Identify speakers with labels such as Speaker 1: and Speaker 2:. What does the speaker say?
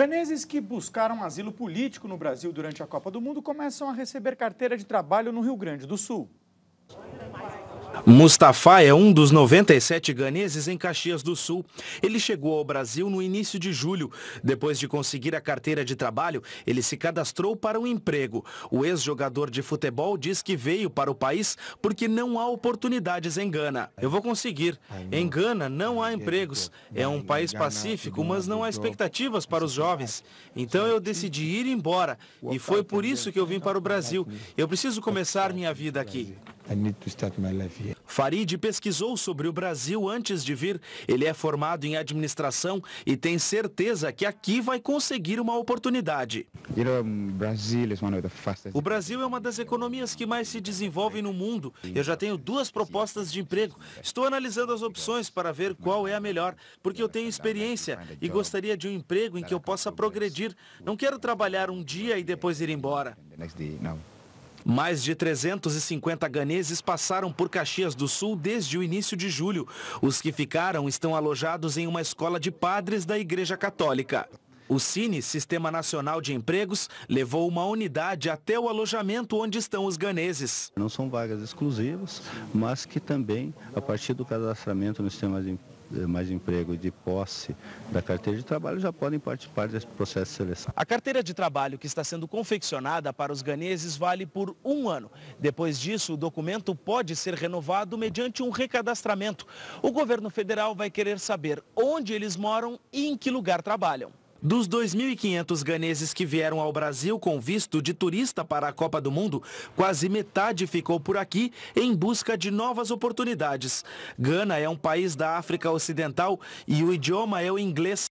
Speaker 1: Ganeses que buscaram asilo político no Brasil durante a Copa do Mundo começam a receber carteira de trabalho no Rio Grande do Sul. Mustafa é um dos 97 ganeses em Caxias do Sul. Ele chegou ao Brasil no início de julho. Depois de conseguir a carteira de trabalho, ele se cadastrou para um emprego. O ex-jogador de futebol diz que veio para o país porque não há oportunidades em Gana. Eu vou conseguir. Em Gana não há empregos. É um país pacífico, mas não há expectativas para os é jovens. Então eu decidi ir embora e foi por isso que eu vim para o Brasil. Eu preciso começar minha vida aqui. Farid pesquisou sobre o Brasil antes de vir. Ele é formado em administração e tem certeza que aqui vai conseguir uma oportunidade. O Brasil é uma das economias que mais se desenvolvem no mundo. Eu já tenho duas propostas de emprego. Estou analisando as opções para ver qual é a melhor, porque eu tenho experiência e gostaria de um emprego em que eu possa progredir. Não quero trabalhar um dia e depois ir embora. Mais de 350 ganeses passaram por Caxias do Sul desde o início de julho. Os que ficaram estão alojados em uma escola de padres da Igreja Católica. O Cine, Sistema Nacional de Empregos, levou uma unidade até o alojamento onde estão os ganeses. Não são vagas exclusivas, mas que também, a partir do cadastramento no sistema de eh, mais emprego de posse da carteira de trabalho já podem participar desse processo de seleção. A carteira de trabalho que está sendo confeccionada para os ganeses vale por um ano. Depois disso, o documento pode ser renovado mediante um recadastramento. O governo federal vai querer saber onde eles moram e em que lugar trabalham. Dos 2.500 ganeses que vieram ao Brasil com visto de turista para a Copa do Mundo, quase metade ficou por aqui em busca de novas oportunidades. Gana é um país da África Ocidental e o idioma é o inglês.